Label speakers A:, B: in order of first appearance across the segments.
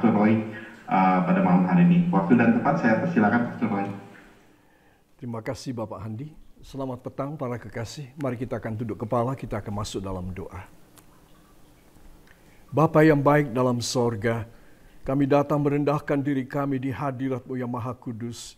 A: Pastor eh, pada malam hari ini. Waktu dan tempat saya persilakan Pastor Terima kasih Bapak Handi. Selamat petang para kekasih. Mari kita akan duduk kepala, kita akan masuk dalam doa. Bapa yang baik dalam sorga, kami datang merendahkan diri kami di hadiratmu yang maha kudus.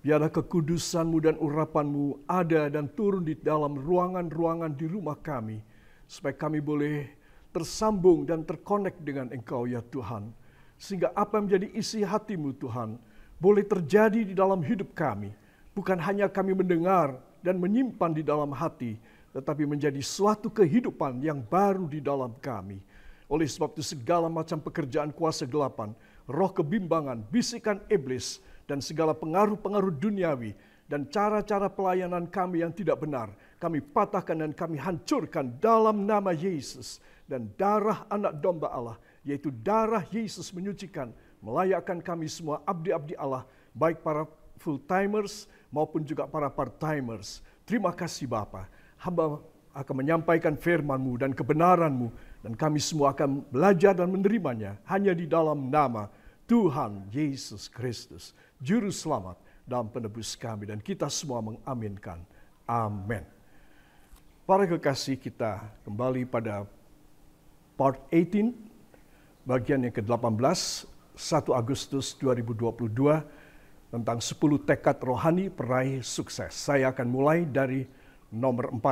A: Biarlah kekudusanmu dan urapanmu ada dan turun di dalam ruangan-ruangan di rumah kami. Supaya kami boleh tersambung dan terkonek dengan engkau ya Tuhan. Sehingga apa yang menjadi isi hatimu Tuhan boleh terjadi di dalam hidup kami. Bukan hanya kami mendengar dan menyimpan di dalam hati, tetapi menjadi suatu kehidupan yang baru di dalam kami. Oleh sebab itu segala macam pekerjaan kuasa gelapan, roh kebimbangan, bisikan iblis, dan segala pengaruh-pengaruh duniawi dan cara-cara pelayanan kami yang tidak benar, kami patahkan dan kami hancurkan dalam nama Yesus dan darah anak domba Allah, yaitu darah Yesus menyucikan, melayakkan kami semua abdi-abdi Allah, baik para full-timers maupun juga para part-timers. Terima kasih Bapa. Hamba akan menyampaikan firman-Mu dan kebenaran-Mu dan kami semua akan belajar dan menerimanya hanya di dalam nama Tuhan Yesus Kristus, Juru Selamat dan penebus kami dan kita semua mengaminkan. Amin. Para kekasih kita kembali pada part 18 bagian yang ke-18 1 Agustus 2022 tentang 10 tekad rohani peraih sukses. Saya akan mulai dari nomor 4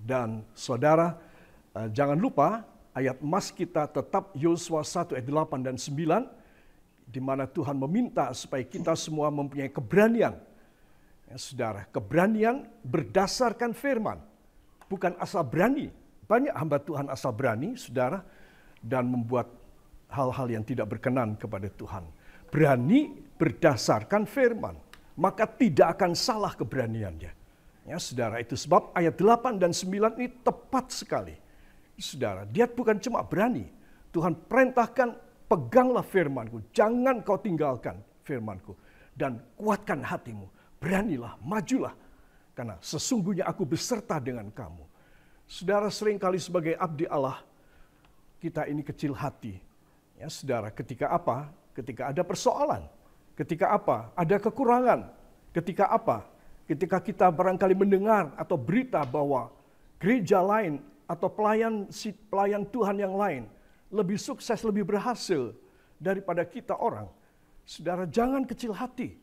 A: dan saudara eh, jangan lupa ayat emas kita tetap Yosua 1 ayat 8 dan 9 di mana Tuhan meminta supaya kita semua mempunyai keberanian. Ya, saudara, keberanian berdasarkan firman, bukan asal berani. Banyak hamba Tuhan asal berani, saudara, dan membuat hal-hal yang tidak berkenan kepada Tuhan. Berani berdasarkan firman, maka tidak akan salah keberaniannya. Ya, saudara, itu sebab ayat 8 dan 9 ini tepat sekali. Saudara, dia bukan cuma berani. Tuhan perintahkan, peganglah firmanku. Jangan kau tinggalkan firmanku. Dan kuatkan hatimu. Beranilah, majulah. Karena sesungguhnya aku beserta dengan kamu Saudara seringkali sebagai abdi Allah, kita ini kecil hati. Ya, saudara, ketika apa? Ketika ada persoalan. Ketika apa? Ada kekurangan. Ketika apa? Ketika kita barangkali mendengar atau berita bahwa gereja lain atau pelayan pelayan Tuhan yang lain lebih sukses, lebih berhasil daripada kita orang. Saudara, jangan kecil hati.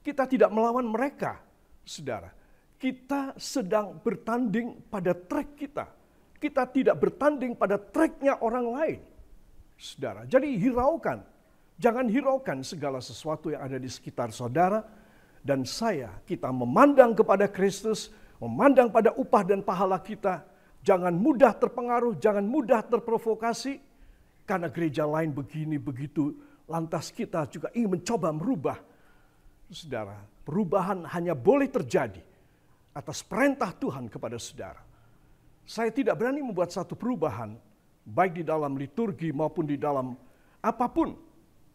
A: Kita tidak melawan mereka, saudara kita sedang bertanding pada trek kita. Kita tidak bertanding pada treknya orang lain. Saudara, jadi hiraukan. Jangan hiraukan segala sesuatu yang ada di sekitar saudara dan saya. Kita memandang kepada Kristus, memandang pada upah dan pahala kita. Jangan mudah terpengaruh, jangan mudah terprovokasi. Karena gereja lain begini, begitu. Lantas kita juga ingin mencoba merubah. Saudara, perubahan hanya boleh terjadi atas perintah Tuhan kepada saudara. Saya tidak berani membuat satu perubahan, baik di dalam liturgi maupun di dalam apapun,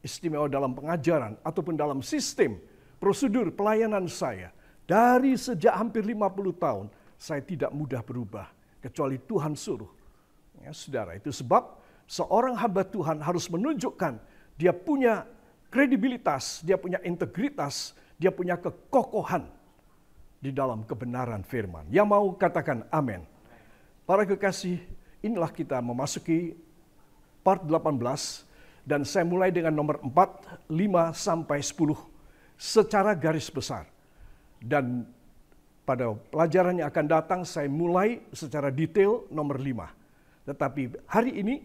A: istimewa dalam pengajaran ataupun dalam sistem, prosedur pelayanan saya. Dari sejak hampir 50 tahun, saya tidak mudah berubah, kecuali Tuhan suruh. Ya, saudara, itu sebab seorang hamba Tuhan harus menunjukkan dia punya kredibilitas, dia punya integritas, dia punya kekokohan di dalam kebenaran firman. Yang mau katakan amin. Para kekasih, inilah kita memasuki part 18 dan saya mulai dengan nomor 4, 5 sampai 10 secara garis besar. Dan pada pelajaran yang akan datang saya mulai secara detail nomor 5. Tetapi hari ini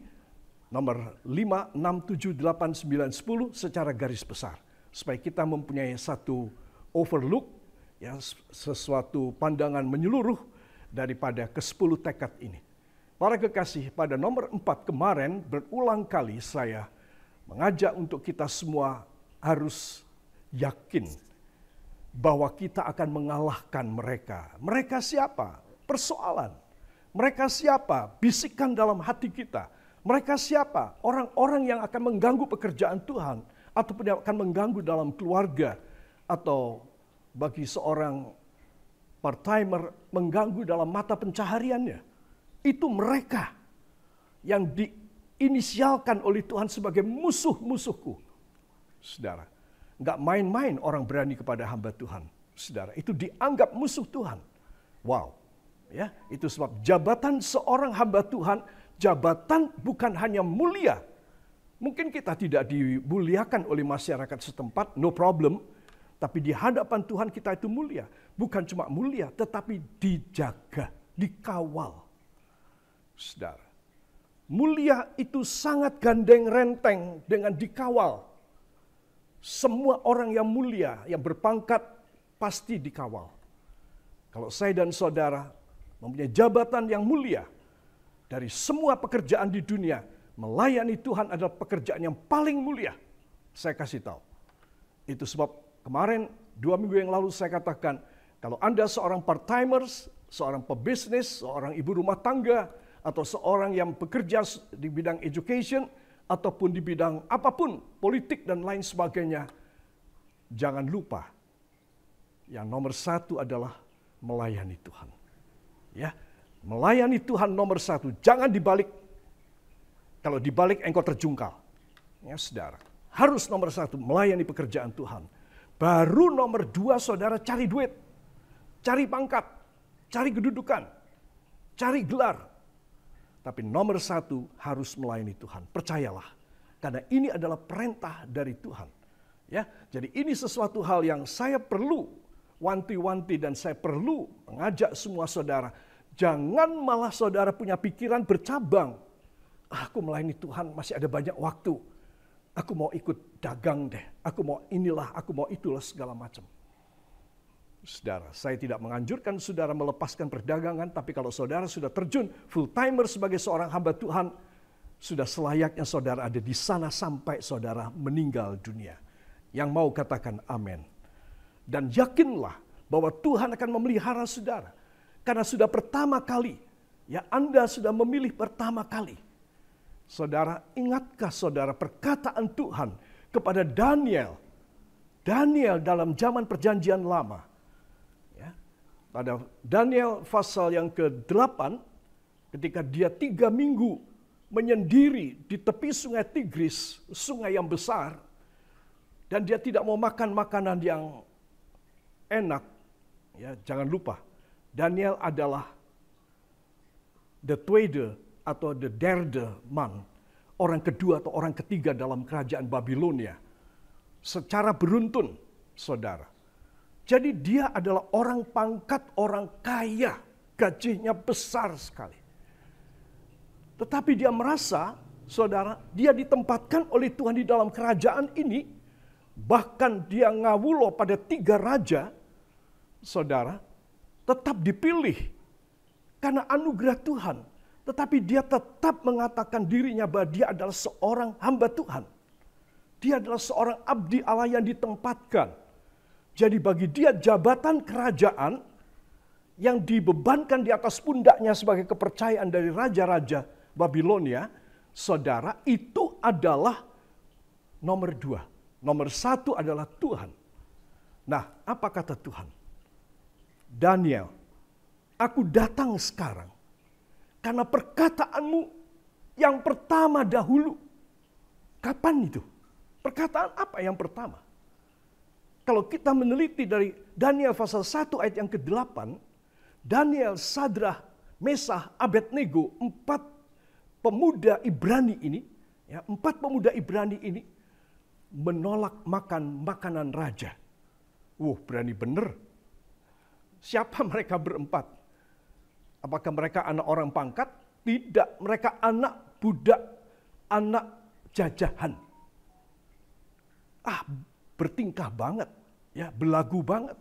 A: nomor 5, 6, 7, 8, 9, 10 secara garis besar. Supaya kita mempunyai satu overlook ya sesuatu pandangan menyeluruh daripada ke-10 tekad ini. Para kekasih, pada nomor 4 kemarin berulang kali saya mengajak untuk kita semua harus yakin bahwa kita akan mengalahkan mereka. Mereka siapa? Persoalan. Mereka siapa? Bisikan dalam hati kita. Mereka siapa? Orang-orang yang akan mengganggu pekerjaan Tuhan atau yang akan mengganggu dalam keluarga atau bagi seorang part-timer mengganggu dalam mata pencahariannya. Itu mereka yang diinisialkan oleh Tuhan sebagai musuh-musuhku. Saudara, nggak main-main orang berani kepada hamba Tuhan. Saudara, itu dianggap musuh Tuhan. Wow. Ya, itu sebab jabatan seorang hamba Tuhan, jabatan bukan hanya mulia. Mungkin kita tidak dimuliakan oleh masyarakat setempat, no problem tapi di hadapan Tuhan kita itu mulia. Bukan cuma mulia, tetapi dijaga, dikawal. Saudara, mulia itu sangat gandeng renteng dengan dikawal. Semua orang yang mulia, yang berpangkat, pasti dikawal. Kalau saya dan saudara mempunyai jabatan yang mulia, dari semua pekerjaan di dunia, melayani Tuhan adalah pekerjaan yang paling mulia. Saya kasih tahu. Itu sebab Kemarin dua minggu yang lalu saya katakan, kalau Anda seorang part-timers, seorang pebisnis, seorang ibu rumah tangga, atau seorang yang bekerja di bidang education, ataupun di bidang apapun, politik dan lain sebagainya, jangan lupa yang nomor satu adalah melayani Tuhan. Ya, melayani Tuhan nomor satu. Jangan dibalik. Kalau dibalik engkau terjungkal. Ya saudara, harus nomor satu melayani pekerjaan Tuhan. Baru nomor dua saudara cari duit, cari pangkat, cari kedudukan, cari gelar. Tapi nomor satu harus melayani Tuhan. Percayalah, karena ini adalah perintah dari Tuhan. Ya, jadi ini sesuatu hal yang saya perlu wanti-wanti dan saya perlu mengajak semua saudara. Jangan malah saudara punya pikiran bercabang. Aku melayani Tuhan masih ada banyak waktu Aku mau ikut dagang deh, aku mau inilah, aku mau itulah segala macam. Saudara, saya tidak menganjurkan saudara melepaskan perdagangan, tapi kalau saudara sudah terjun full timer sebagai seorang hamba Tuhan, sudah selayaknya saudara ada di sana sampai saudara meninggal dunia. Yang mau katakan amin. Dan yakinlah bahwa Tuhan akan memelihara saudara. Karena sudah pertama kali, ya Anda sudah memilih pertama kali Saudara, ingatkah saudara perkataan Tuhan kepada Daniel? Daniel dalam zaman perjanjian lama. Ya, pada Daniel pasal yang ke-8, ketika dia tiga minggu menyendiri di tepi sungai Tigris, sungai yang besar, dan dia tidak mau makan makanan yang enak. Ya, jangan lupa, Daniel adalah the trader atau the derde man, orang kedua atau orang ketiga dalam kerajaan Babilonia. Secara beruntun, saudara. Jadi dia adalah orang pangkat, orang kaya. Gajinya besar sekali. Tetapi dia merasa, saudara, dia ditempatkan oleh Tuhan di dalam kerajaan ini. Bahkan dia ngawulo pada tiga raja, saudara, tetap dipilih. Karena anugerah Tuhan tetapi dia tetap mengatakan dirinya bahwa dia adalah seorang hamba Tuhan. Dia adalah seorang abdi Allah yang ditempatkan. Jadi bagi dia jabatan kerajaan yang dibebankan di atas pundaknya sebagai kepercayaan dari raja-raja Babilonia, saudara itu adalah nomor dua. Nomor satu adalah Tuhan. Nah, apa kata Tuhan? Daniel, aku datang sekarang karena perkataanmu yang pertama dahulu. Kapan itu? Perkataan apa yang pertama? Kalau kita meneliti dari Daniel pasal 1 ayat yang ke-8, Daniel, Sadrah, Mesah, Abednego, empat pemuda Ibrani ini, ya, empat pemuda Ibrani ini menolak makan makanan raja. Wah, berani bener. Siapa mereka berempat? Apakah mereka anak orang pangkat? Tidak, mereka anak budak, anak jajahan. Ah, bertingkah banget, ya belagu banget.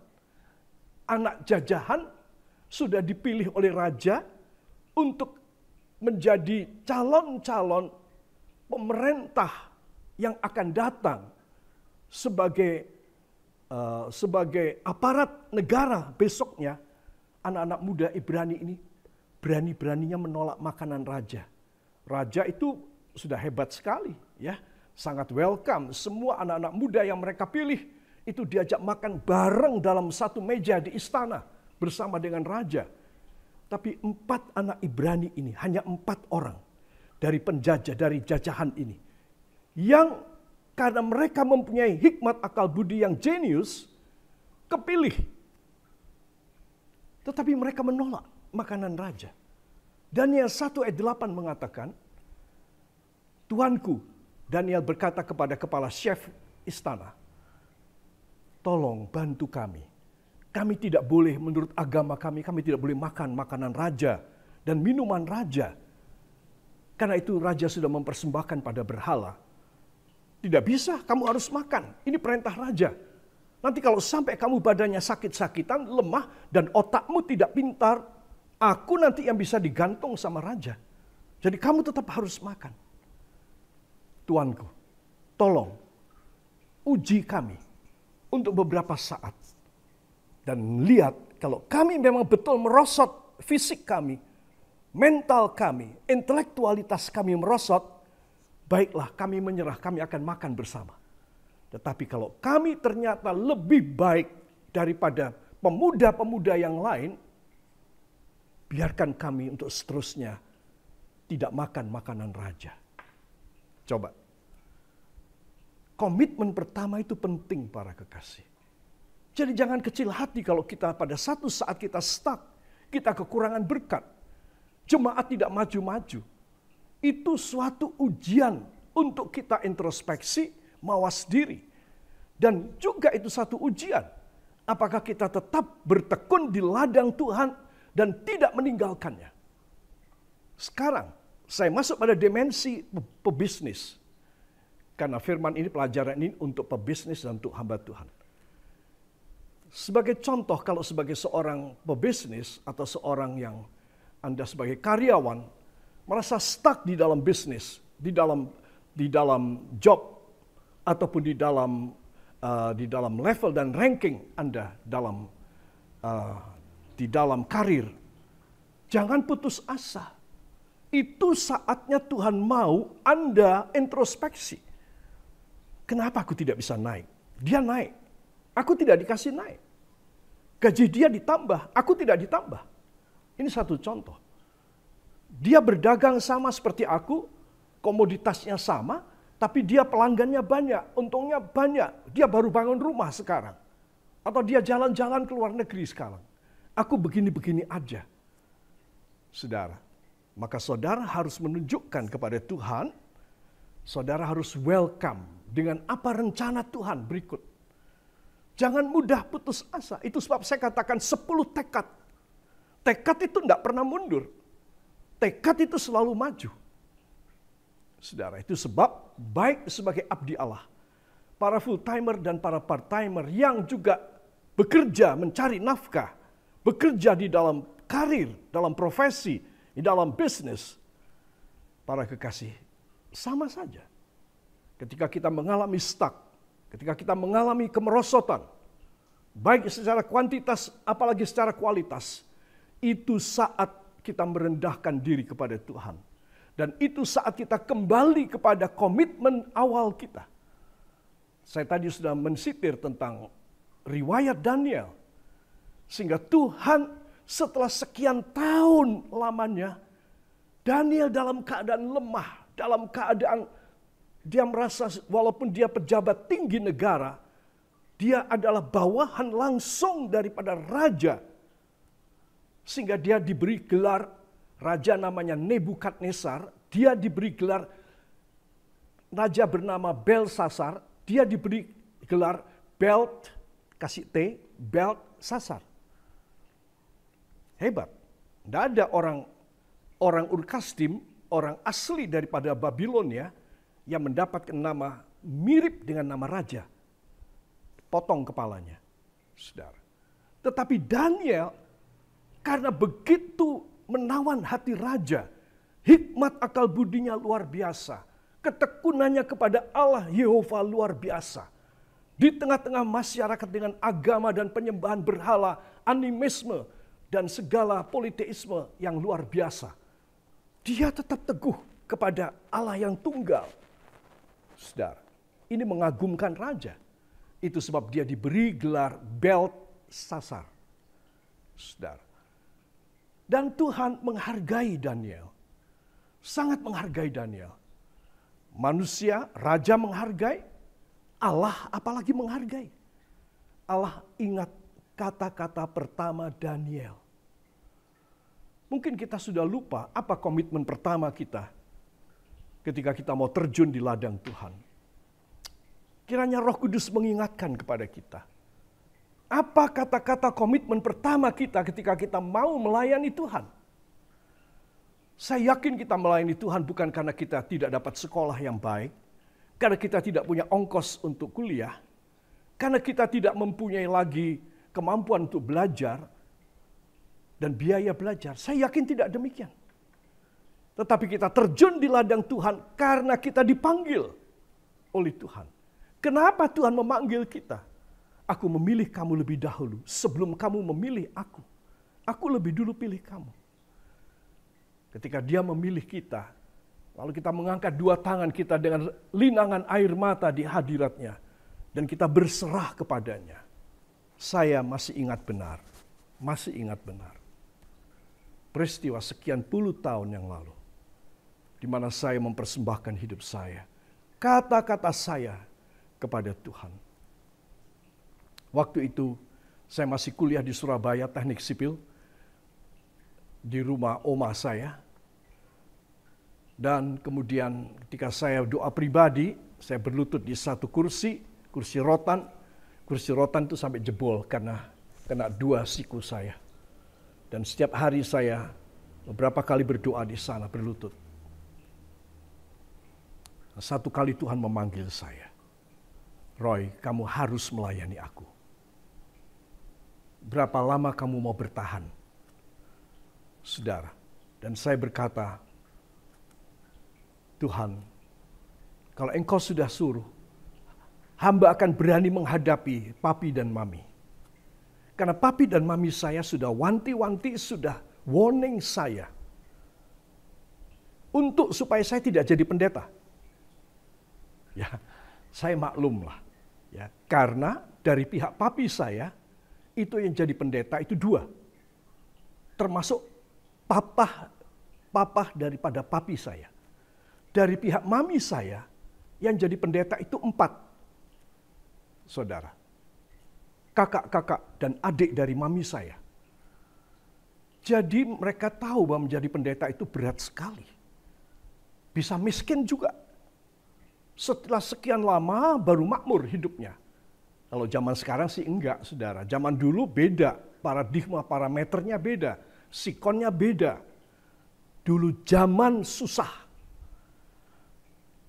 A: Anak jajahan sudah dipilih oleh raja untuk menjadi calon-calon pemerintah yang akan datang sebagai uh, sebagai aparat negara besoknya anak-anak muda Ibrani ini berani-beraninya menolak makanan raja. Raja itu sudah hebat sekali, ya. Sangat welcome semua anak-anak muda yang mereka pilih itu diajak makan bareng dalam satu meja di istana bersama dengan raja. Tapi empat anak Ibrani ini, hanya empat orang dari penjajah, dari jajahan ini. Yang karena mereka mempunyai hikmat akal budi yang jenius, kepilih. Tetapi mereka menolak makanan raja. Daniel 1 ayat 8 mengatakan, Tuanku, Daniel berkata kepada kepala chef istana, tolong bantu kami. Kami tidak boleh menurut agama kami, kami tidak boleh makan makanan raja dan minuman raja. Karena itu raja sudah mempersembahkan pada berhala. Tidak bisa, kamu harus makan. Ini perintah raja. Nanti kalau sampai kamu badannya sakit-sakitan, lemah, dan otakmu tidak pintar, Aku nanti yang bisa digantung sama raja. Jadi kamu tetap harus makan. Tuanku, tolong uji kami untuk beberapa saat. Dan lihat kalau kami memang betul merosot fisik kami, mental kami, intelektualitas kami merosot, baiklah kami menyerah, kami akan makan bersama. Tetapi kalau kami ternyata lebih baik daripada pemuda-pemuda yang lain, biarkan kami untuk seterusnya tidak makan makanan raja. Coba. Komitmen pertama itu penting para kekasih. Jadi jangan kecil hati kalau kita pada satu saat kita stuck, kita kekurangan berkat. Jemaat tidak maju-maju. Itu suatu ujian untuk kita introspeksi, mawas diri. Dan juga itu satu ujian. Apakah kita tetap bertekun di ladang Tuhan dan tidak meninggalkannya. Sekarang saya masuk pada dimensi pebisnis. Karena firman ini pelajaran ini untuk pebisnis dan untuk hamba Tuhan. Sebagai contoh kalau sebagai seorang pebisnis atau seorang yang Anda sebagai karyawan merasa stuck di dalam bisnis, di dalam di dalam job ataupun di dalam uh, di dalam level dan ranking Anda dalam uh, di dalam karir. Jangan putus asa. Itu saatnya Tuhan mau Anda introspeksi. Kenapa aku tidak bisa naik? Dia naik. Aku tidak dikasih naik. Gaji dia ditambah, aku tidak ditambah. Ini satu contoh. Dia berdagang sama seperti aku, komoditasnya sama, tapi dia pelanggannya banyak, untungnya banyak. Dia baru bangun rumah sekarang. Atau dia jalan-jalan ke luar negeri sekarang. Aku begini-begini aja. Saudara, maka saudara harus menunjukkan kepada Tuhan, saudara harus welcome dengan apa rencana Tuhan berikut. Jangan mudah putus asa. Itu sebab saya katakan sepuluh tekad. Tekad itu tidak pernah mundur. Tekad itu selalu maju. Saudara, itu sebab baik sebagai abdi Allah, para full timer dan para part timer yang juga bekerja mencari nafkah bekerja di dalam karir, dalam profesi, di dalam bisnis, para kekasih, sama saja. Ketika kita mengalami stuck, ketika kita mengalami kemerosotan, baik secara kuantitas apalagi secara kualitas, itu saat kita merendahkan diri kepada Tuhan. Dan itu saat kita kembali kepada komitmen awal kita. Saya tadi sudah mensitir tentang riwayat Daniel sehingga Tuhan setelah sekian tahun lamanya, Daniel dalam keadaan lemah, dalam keadaan dia merasa walaupun dia pejabat tinggi negara, dia adalah bawahan langsung daripada raja. Sehingga dia diberi gelar raja namanya Nebukadnesar, dia diberi gelar raja bernama Belsasar, dia diberi gelar Belt kasih T, Belt Sasar. Hebat. Tidak ada orang orang Urkastim, orang asli daripada Babilonia yang mendapatkan nama mirip dengan nama raja. Potong kepalanya, saudara. Tetapi Daniel karena begitu menawan hati raja, hikmat akal budinya luar biasa, ketekunannya kepada Allah Yehova luar biasa. Di tengah-tengah masyarakat dengan agama dan penyembahan berhala, animisme, dan segala politeisme yang luar biasa. Dia tetap teguh kepada Allah yang tunggal. Saudara, ini mengagumkan raja. Itu sebab dia diberi gelar belt sasar. Saudara. Dan Tuhan menghargai Daniel. Sangat menghargai Daniel. Manusia, raja menghargai, Allah apalagi menghargai. Allah ingat kata-kata pertama Daniel. Mungkin kita sudah lupa apa komitmen pertama kita ketika kita mau terjun di ladang Tuhan. Kiranya Roh Kudus mengingatkan kepada kita. Apa kata-kata komitmen pertama kita ketika kita mau melayani Tuhan? Saya yakin kita melayani Tuhan bukan karena kita tidak dapat sekolah yang baik, karena kita tidak punya ongkos untuk kuliah, karena kita tidak mempunyai lagi kemampuan untuk belajar dan biaya belajar. Saya yakin tidak demikian. Tetapi kita terjun di ladang Tuhan karena kita dipanggil oleh Tuhan. Kenapa Tuhan memanggil kita? Aku memilih kamu lebih dahulu sebelum kamu memilih aku. Aku lebih dulu pilih kamu. Ketika dia memilih kita, lalu kita mengangkat dua tangan kita dengan linangan air mata di hadiratnya. Dan kita berserah kepadanya saya masih ingat benar, masih ingat benar. Peristiwa sekian puluh tahun yang lalu, di mana saya mempersembahkan hidup saya, kata-kata saya kepada Tuhan. Waktu itu saya masih kuliah di Surabaya Teknik Sipil di rumah oma saya. Dan kemudian ketika saya doa pribadi, saya berlutut di satu kursi, kursi rotan kursi rotan itu sampai jebol karena kena dua siku saya. Dan setiap hari saya beberapa kali berdoa di sana, berlutut. Satu kali Tuhan memanggil saya. Roy, kamu harus melayani aku. Berapa lama kamu mau bertahan? Saudara, dan saya berkata, Tuhan, kalau engkau sudah suruh, hamba akan berani menghadapi papi dan mami. Karena papi dan mami saya sudah wanti-wanti, sudah warning saya. Untuk supaya saya tidak jadi pendeta. Ya, saya maklumlah. Ya, karena dari pihak papi saya, itu yang jadi pendeta itu dua. Termasuk papa papa daripada papi saya. Dari pihak mami saya, yang jadi pendeta itu empat saudara. Kakak-kakak dan adik dari mami saya. Jadi mereka tahu bahwa menjadi pendeta itu berat sekali. Bisa miskin juga. Setelah sekian lama baru makmur hidupnya. Kalau zaman sekarang sih enggak, saudara. Zaman dulu beda, paradigma parameternya beda, sikonnya beda. Dulu zaman susah.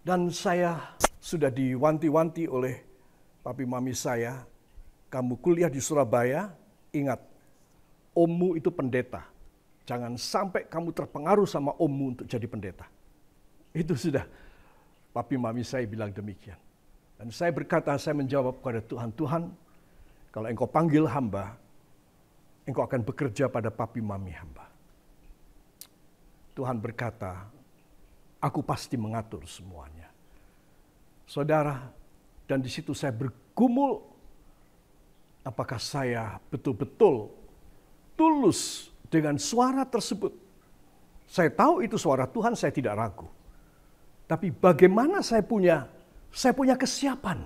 A: Dan saya sudah diwanti-wanti oleh Papi mami saya, kamu kuliah di Surabaya, ingat, ommu itu pendeta. Jangan sampai kamu terpengaruh sama ommu untuk jadi pendeta. Itu sudah. Papi mami saya bilang demikian. Dan saya berkata, saya menjawab kepada Tuhan, Tuhan, kalau engkau panggil hamba, engkau akan bekerja pada papi mami hamba. Tuhan berkata, aku pasti mengatur semuanya. Saudara, dan di situ saya bergumul, apakah saya betul-betul tulus dengan suara tersebut. Saya tahu itu suara Tuhan, saya tidak ragu. Tapi bagaimana saya punya saya punya kesiapan.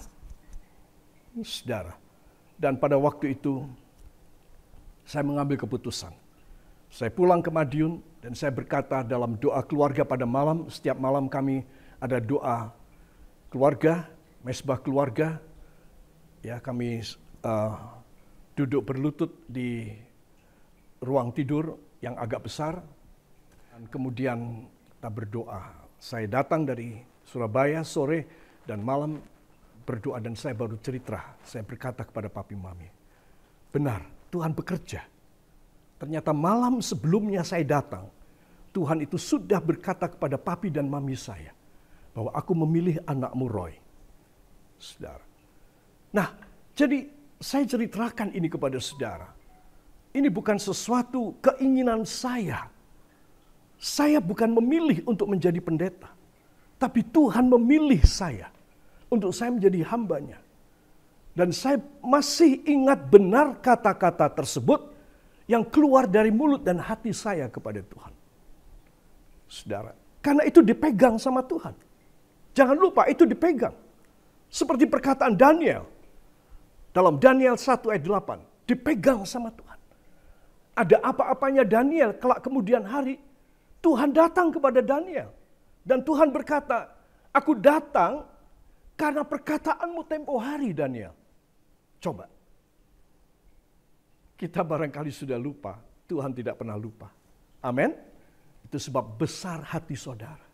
A: Saudara. Dan pada waktu itu saya mengambil keputusan. Saya pulang ke Madiun dan saya berkata dalam doa keluarga pada malam, setiap malam kami ada doa keluarga mesbah keluarga, ya kami uh, duduk berlutut di ruang tidur yang agak besar, dan kemudian kita berdoa. Saya datang dari Surabaya sore dan malam berdoa dan saya baru cerita. Saya berkata kepada papi mami, benar Tuhan bekerja. Ternyata malam sebelumnya saya datang, Tuhan itu sudah berkata kepada papi dan mami saya bahwa aku memilih anakmu Roy saudara. Nah, jadi saya ceritakan ini kepada saudara. Ini bukan sesuatu keinginan saya. Saya bukan memilih untuk menjadi pendeta. Tapi Tuhan memilih saya untuk saya menjadi hambanya. Dan saya masih ingat benar kata-kata tersebut yang keluar dari mulut dan hati saya kepada Tuhan. Saudara, karena itu dipegang sama Tuhan. Jangan lupa itu dipegang. Seperti perkataan Daniel. Dalam Daniel 1 ayat 8. Dipegang sama Tuhan. Ada apa-apanya Daniel kelak kemudian hari. Tuhan datang kepada Daniel. Dan Tuhan berkata, aku datang karena perkataanmu tempo hari Daniel. Coba. Kita barangkali sudah lupa. Tuhan tidak pernah lupa. Amin. Itu sebab besar hati saudara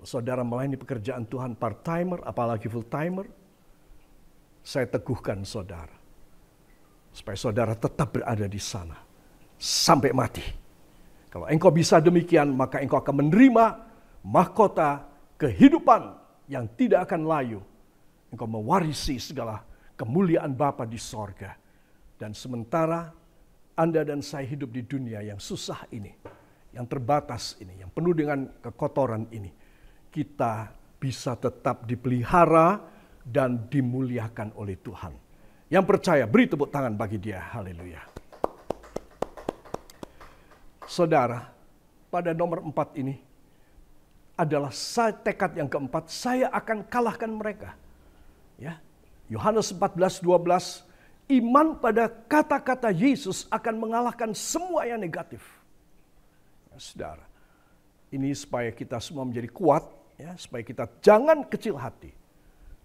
A: kalau saudara melayani pekerjaan Tuhan part-timer, apalagi full-timer, saya teguhkan saudara. Supaya saudara tetap berada di sana. Sampai mati. Kalau engkau bisa demikian, maka engkau akan menerima mahkota kehidupan yang tidak akan layu. Engkau mewarisi segala kemuliaan Bapa di sorga. Dan sementara Anda dan saya hidup di dunia yang susah ini, yang terbatas ini, yang penuh dengan kekotoran ini, kita bisa tetap dipelihara dan dimuliakan oleh Tuhan. Yang percaya, beri tepuk tangan bagi dia. Haleluya. Saudara, pada nomor empat ini adalah saya, tekad yang keempat, saya akan kalahkan mereka. Ya, Yohanes 14, 12, iman pada kata-kata Yesus akan mengalahkan semua yang negatif. Ya, saudara, ini supaya kita semua menjadi kuat ya, supaya kita jangan kecil hati.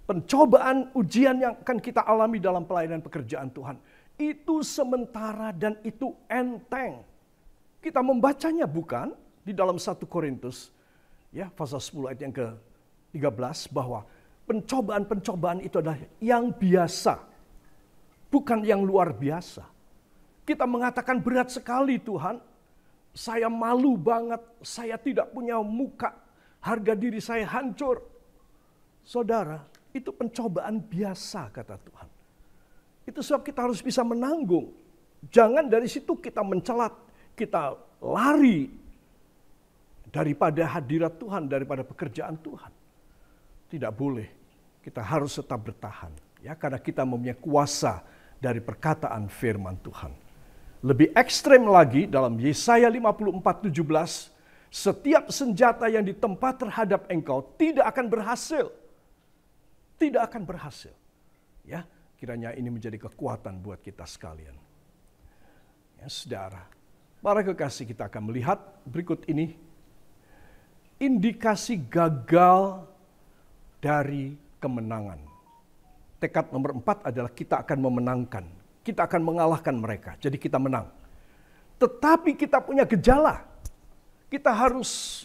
A: Pencobaan, ujian yang akan kita alami dalam pelayanan pekerjaan Tuhan itu sementara dan itu enteng. Kita membacanya bukan di dalam 1 Korintus ya pasal 10 ayat yang ke-13 bahwa pencobaan-pencobaan itu adalah yang biasa bukan yang luar biasa. Kita mengatakan berat sekali Tuhan, saya malu banget, saya tidak punya muka harga diri saya hancur. Saudara, itu pencobaan biasa kata Tuhan. Itu sebab kita harus bisa menanggung. Jangan dari situ kita mencelat, kita lari daripada hadirat Tuhan, daripada pekerjaan Tuhan. Tidak boleh. Kita harus tetap bertahan ya karena kita mempunyai kuasa dari perkataan firman Tuhan. Lebih ekstrem lagi dalam Yesaya 54:17 setiap senjata yang ditempat terhadap engkau tidak akan berhasil. Tidak akan berhasil. Ya, kiranya ini menjadi kekuatan buat kita sekalian. Ya, saudara, para kekasih kita akan melihat berikut ini indikasi gagal dari kemenangan. Tekad nomor empat adalah kita akan memenangkan. Kita akan mengalahkan mereka. Jadi kita menang. Tetapi kita punya gejala kita harus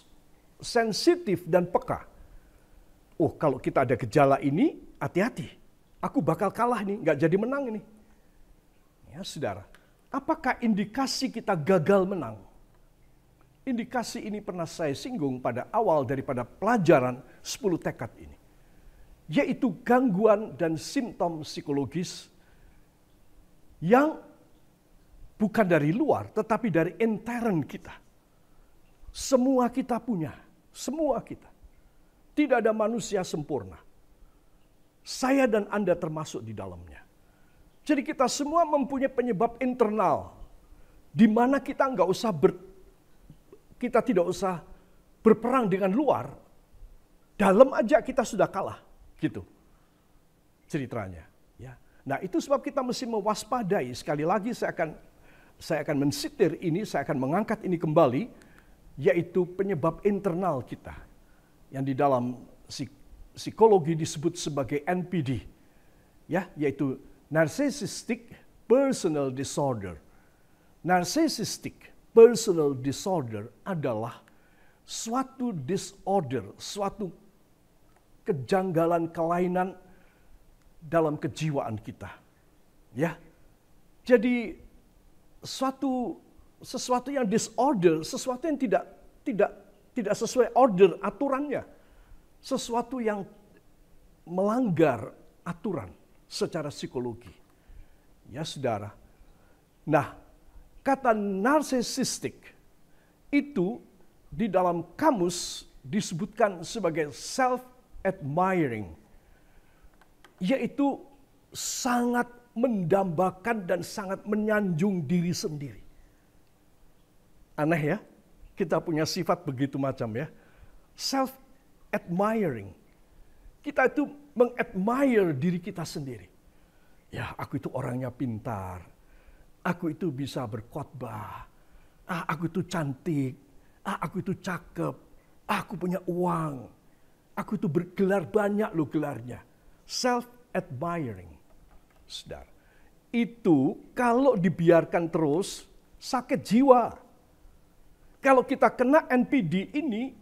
A: sensitif dan peka. Oh, kalau kita ada gejala ini, hati-hati. Aku bakal kalah nih, nggak jadi menang ini. Ya, saudara. Apakah indikasi kita gagal menang? Indikasi ini pernah saya singgung pada awal daripada pelajaran 10 tekad ini. Yaitu gangguan dan simptom psikologis yang bukan dari luar tetapi dari intern kita semua kita punya, semua kita. Tidak ada manusia sempurna. Saya dan Anda termasuk di dalamnya. Jadi kita semua mempunyai penyebab internal di mana kita nggak usah ber, kita tidak usah berperang dengan luar. Dalam aja kita sudah kalah, gitu ceritanya. Ya. Nah itu sebab kita mesti mewaspadai. Sekali lagi saya akan saya akan mensitir ini, saya akan mengangkat ini kembali yaitu penyebab internal kita yang di dalam psikologi disebut sebagai NPD ya yaitu narcissistic personal disorder. Narcissistic personal disorder adalah suatu disorder, suatu kejanggalan kelainan dalam kejiwaan kita. Ya. Jadi suatu sesuatu yang disorder, sesuatu yang tidak tidak tidak sesuai order aturannya. Sesuatu yang melanggar aturan secara psikologi. Ya saudara. Nah, kata narsisistik itu di dalam kamus disebutkan sebagai self-admiring. Yaitu sangat mendambakan dan sangat menyanjung diri sendiri. Aneh ya, kita punya sifat begitu macam ya. Self admiring. Kita itu mengadmire diri kita sendiri. Ya, aku itu orangnya pintar. Aku itu bisa berkhotbah. Ah, aku itu cantik. Ah, aku itu cakep. Ah, aku punya uang. Aku itu bergelar banyak loh gelarnya. Self admiring. Saudara, itu kalau dibiarkan terus sakit jiwa. Kalau kita kena NPD ini,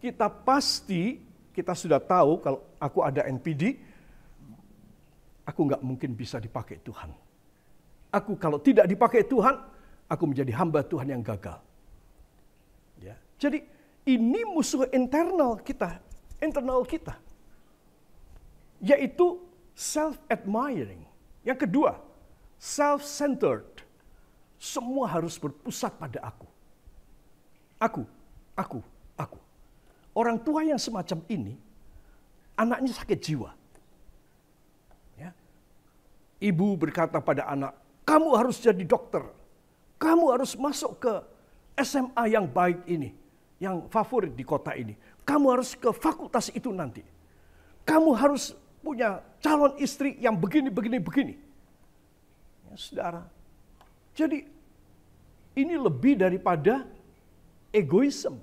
A: kita pasti, kita sudah tahu kalau aku ada NPD, aku nggak mungkin bisa dipakai Tuhan. Aku kalau tidak dipakai Tuhan, aku menjadi hamba Tuhan yang gagal. Ya. Jadi ini musuh internal kita, internal kita. Yaitu self-admiring. Yang kedua, self-centered. Semua harus berpusat pada aku aku, aku, aku. Orang tua yang semacam ini, anaknya sakit jiwa. Ya. Ibu berkata pada anak, kamu harus jadi dokter. Kamu harus masuk ke SMA yang baik ini, yang favorit di kota ini. Kamu harus ke fakultas itu nanti. Kamu harus punya calon istri yang begini, begini, begini. Ya, saudara, jadi ini lebih daripada egoisme.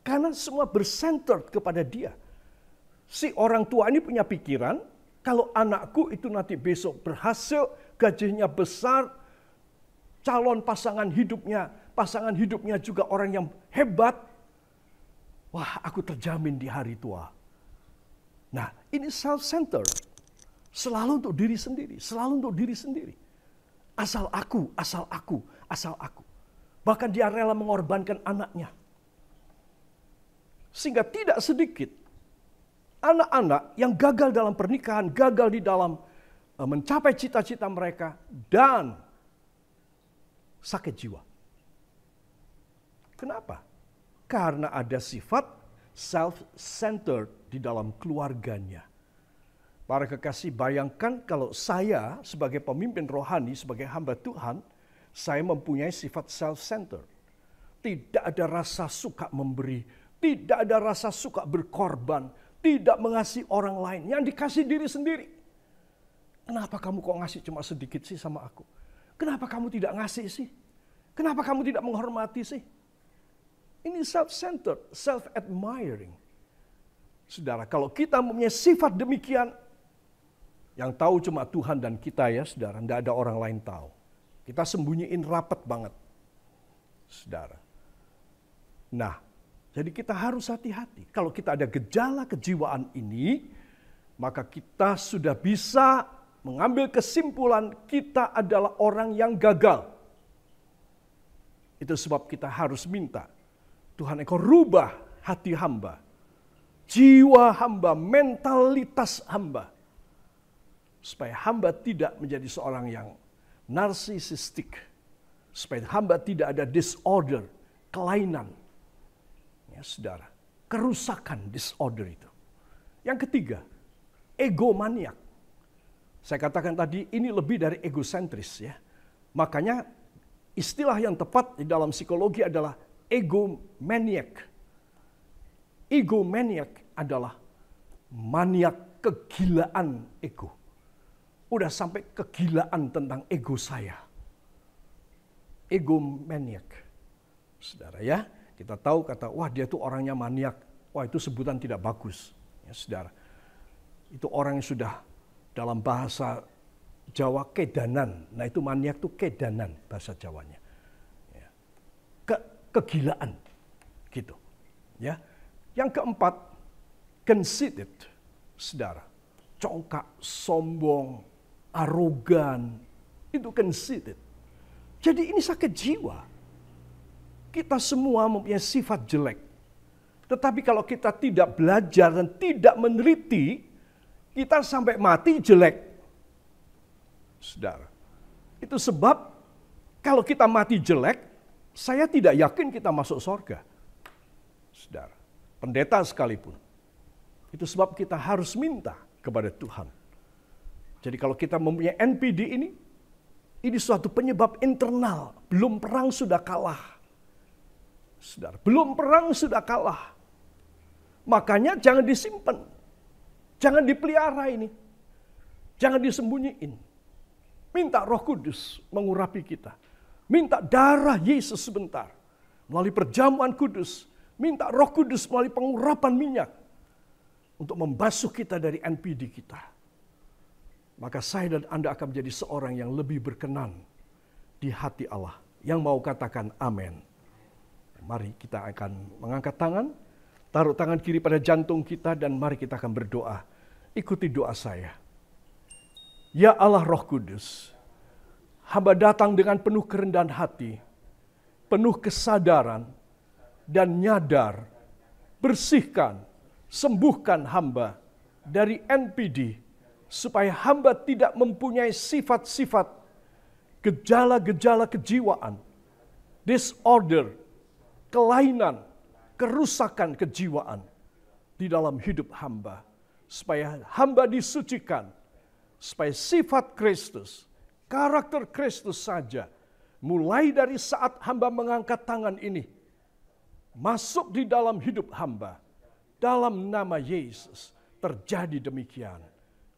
A: Karena semua bersenter kepada dia. Si orang tua ini punya pikiran, kalau anakku itu nanti besok berhasil, gajinya besar, calon pasangan hidupnya, pasangan hidupnya juga orang yang hebat, wah aku terjamin di hari tua. Nah, ini self-centered. Selalu untuk diri sendiri, selalu untuk diri sendiri. Asal aku, asal aku, asal aku. Bahkan dia rela mengorbankan anaknya. Sehingga tidak sedikit anak-anak yang gagal dalam pernikahan, gagal di dalam eh, mencapai cita-cita mereka dan sakit jiwa. Kenapa? Karena ada sifat self-centered di dalam keluarganya. Para kekasih, bayangkan kalau saya sebagai pemimpin rohani, sebagai hamba Tuhan, saya mempunyai sifat self-centered. Tidak ada rasa suka memberi, tidak ada rasa suka berkorban, tidak mengasihi orang lain yang dikasih diri sendiri. Kenapa kamu kok ngasih cuma sedikit sih sama aku? Kenapa kamu tidak ngasih sih? Kenapa kamu tidak menghormati sih? Ini self-centered, self-admiring. Saudara, kalau kita mempunyai sifat demikian, yang tahu cuma Tuhan dan kita ya saudara, tidak ada orang lain tahu. Kita sembunyiin rapat banget. Saudara. Nah, jadi kita harus hati-hati. Kalau kita ada gejala kejiwaan ini, maka kita sudah bisa mengambil kesimpulan kita adalah orang yang gagal. Itu sebab kita harus minta Tuhan Engkau rubah hati hamba, jiwa hamba, mentalitas hamba supaya hamba tidak menjadi seorang yang narsisistik. Supaya hamba tidak ada disorder, kelainan. Ya, saudara, kerusakan disorder itu. Yang ketiga, ego maniak Saya katakan tadi ini lebih dari egosentris ya. Makanya istilah yang tepat di dalam psikologi adalah ego maniak ego maniak adalah maniak kegilaan ego udah sampai kegilaan tentang ego saya. Ego maniak. Saudara ya, kita tahu kata, wah dia tuh orangnya maniak. Wah itu sebutan tidak bagus. Ya, saudara. Itu orang yang sudah dalam bahasa Jawa kedanan. Nah itu maniak tuh kedanan bahasa Jawanya. Ya. Ke, kegilaan. Gitu. Ya. Yang keempat, conceited. Saudara, congkak, sombong, arogan, itu conceited. Kan Jadi ini sakit jiwa. Kita semua mempunyai sifat jelek. Tetapi kalau kita tidak belajar dan tidak meneliti, kita sampai mati jelek. Saudara, itu sebab kalau kita mati jelek, saya tidak yakin kita masuk sorga. Saudara, pendeta sekalipun. Itu sebab kita harus minta kepada Tuhan jadi kalau kita mempunyai NPD ini, ini suatu penyebab internal. Belum perang sudah kalah. Sudah, belum perang sudah kalah. Makanya jangan disimpan. Jangan dipelihara ini. Jangan disembunyiin. Minta roh kudus mengurapi kita. Minta darah Yesus sebentar. Melalui perjamuan kudus. Minta roh kudus melalui pengurapan minyak. Untuk membasuh kita dari NPD kita maka saya dan Anda akan menjadi seorang yang lebih berkenan di hati Allah. Yang mau katakan amin. Mari kita akan mengangkat tangan, taruh tangan kiri pada jantung kita dan mari kita akan berdoa. Ikuti doa saya. Ya Allah Roh Kudus, hamba datang dengan penuh kerendahan hati, penuh kesadaran dan nyadar, bersihkan, sembuhkan hamba dari NPD, supaya hamba tidak mempunyai sifat-sifat gejala-gejala kejiwaan, disorder, kelainan, kerusakan kejiwaan di dalam hidup hamba, supaya hamba disucikan, supaya sifat Kristus, karakter Kristus saja, mulai dari saat hamba mengangkat tangan ini, masuk di dalam hidup hamba, dalam nama Yesus terjadi demikian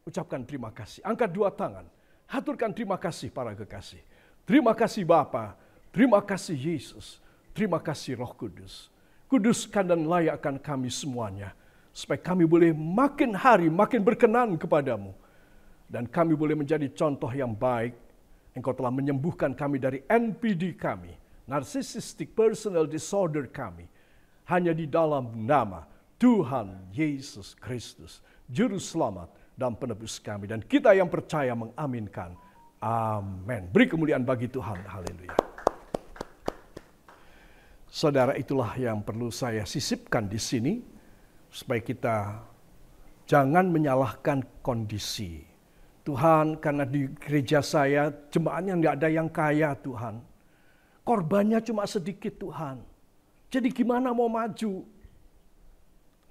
A: Ucapkan terima kasih. Angkat dua tangan. Haturkan terima kasih para kekasih. Terima kasih Bapa, terima kasih Yesus, terima kasih Roh Kudus. Kuduskan dan layakkan kami semuanya supaya kami boleh makin hari makin berkenan kepadamu dan kami boleh menjadi contoh yang baik. Engkau telah menyembuhkan kami dari NPD kami, narcissistic personal disorder kami, hanya di dalam nama Tuhan Yesus Kristus, Juru Selamat dan penebus kami. Dan kita yang percaya mengaminkan. Amin. Beri kemuliaan bagi Tuhan. Haleluya. Saudara itulah yang perlu saya sisipkan di sini supaya kita jangan menyalahkan kondisi. Tuhan, karena di gereja saya jemaatnya nggak ada yang kaya Tuhan. Korbannya cuma sedikit Tuhan. Jadi gimana mau maju?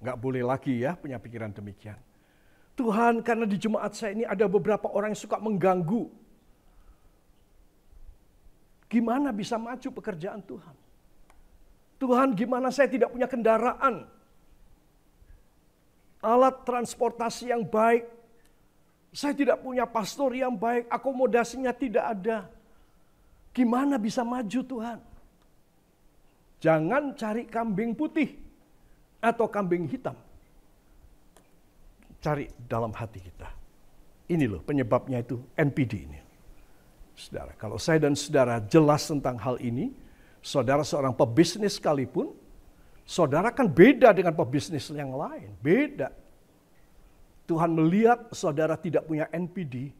A: Nggak boleh lagi ya punya pikiran demikian. Tuhan karena di jemaat saya ini ada beberapa orang yang suka mengganggu. Gimana bisa maju pekerjaan Tuhan? Tuhan gimana saya tidak punya kendaraan? Alat transportasi yang baik. Saya tidak punya pastor yang baik, akomodasinya tidak ada. Gimana bisa maju Tuhan? Jangan cari kambing putih atau kambing hitam cari dalam hati kita. Ini loh penyebabnya itu NPD ini. Saudara, kalau saya dan saudara jelas tentang hal ini, saudara seorang pebisnis sekalipun, saudara kan beda dengan pebisnis yang lain, beda. Tuhan melihat saudara tidak punya NPD,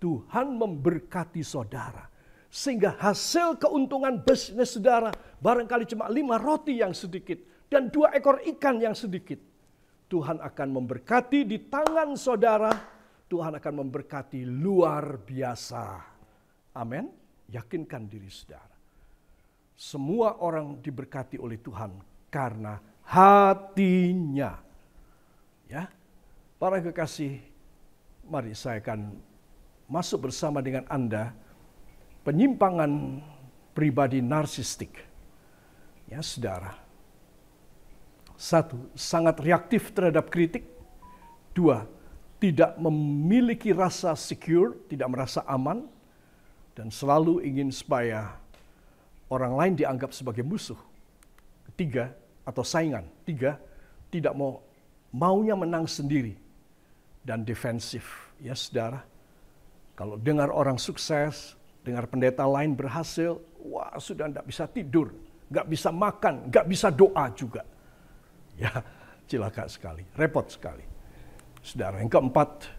A: Tuhan memberkati saudara. Sehingga hasil keuntungan bisnis saudara barangkali cuma lima roti yang sedikit dan dua ekor ikan yang sedikit Tuhan akan memberkati di tangan saudara, Tuhan akan memberkati luar biasa. Amin. Yakinkan diri saudara. Semua orang diberkati oleh Tuhan karena hatinya. Ya. Para kekasih, mari saya akan masuk bersama dengan Anda penyimpangan pribadi narsistik. Ya, Saudara satu, sangat reaktif terhadap kritik. Dua, tidak memiliki rasa secure, tidak merasa aman, dan selalu ingin supaya orang lain dianggap sebagai musuh. Ketiga, atau saingan. Tiga, tidak mau maunya menang sendiri dan defensif. Ya saudara, kalau dengar orang sukses, dengar pendeta lain berhasil, wah sudah tidak bisa tidur, nggak bisa makan, nggak bisa doa juga. Ya, cilaka sekali, repot sekali. Saudara, yang keempat,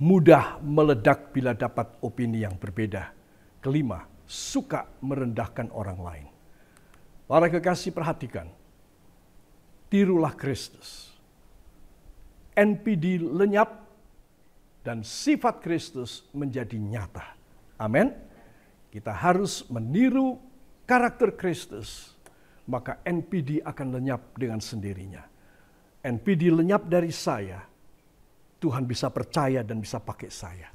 A: mudah meledak bila dapat opini yang berbeda. Kelima, suka merendahkan orang lain. Para kekasih perhatikan, tirulah Kristus. NPD lenyap dan sifat Kristus menjadi nyata. Amin. Kita harus meniru karakter Kristus maka NPD akan lenyap dengan sendirinya. NPD lenyap dari saya, Tuhan bisa percaya dan bisa pakai saya.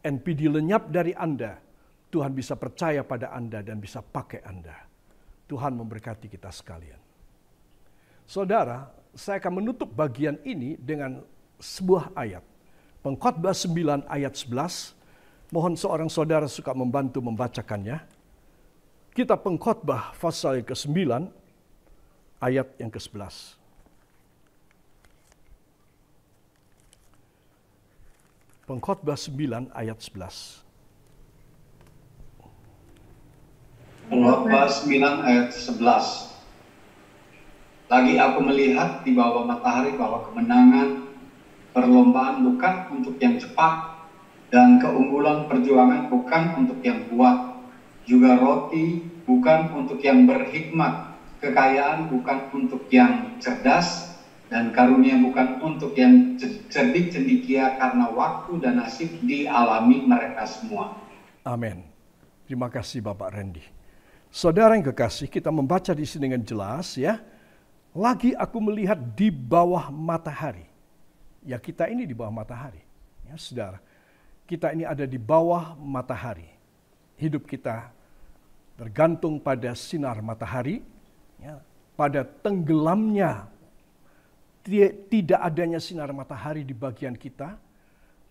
A: NPD lenyap dari Anda, Tuhan bisa percaya pada Anda dan bisa pakai Anda. Tuhan memberkati kita sekalian. Saudara, saya akan menutup bagian ini dengan sebuah ayat. Pengkhotbah 9 ayat 11. Mohon seorang saudara suka membantu membacakannya. Kitab Pengkhotbah pasal ke-9 ayat yang ke-11. Pengkhotbah 9 ayat 11.
B: Pengkhotbah 9 ayat 11.
A: Lagi aku melihat di bawah matahari bahwa kemenangan perlombaan bukan untuk yang cepat dan keunggulan perjuangan bukan untuk yang kuat juga roti bukan untuk yang berhikmat, kekayaan bukan untuk yang cerdas, dan karunia bukan untuk yang cerdik cendikia karena waktu dan nasib dialami mereka semua. Amin. Terima kasih Bapak Randy. Saudara yang kekasih, kita membaca di sini dengan jelas ya. Lagi aku melihat di bawah matahari. Ya kita ini di bawah matahari. Ya saudara, kita ini ada di bawah matahari. Hidup kita tergantung pada sinar matahari, ya, pada tenggelamnya tidak adanya sinar matahari di bagian kita,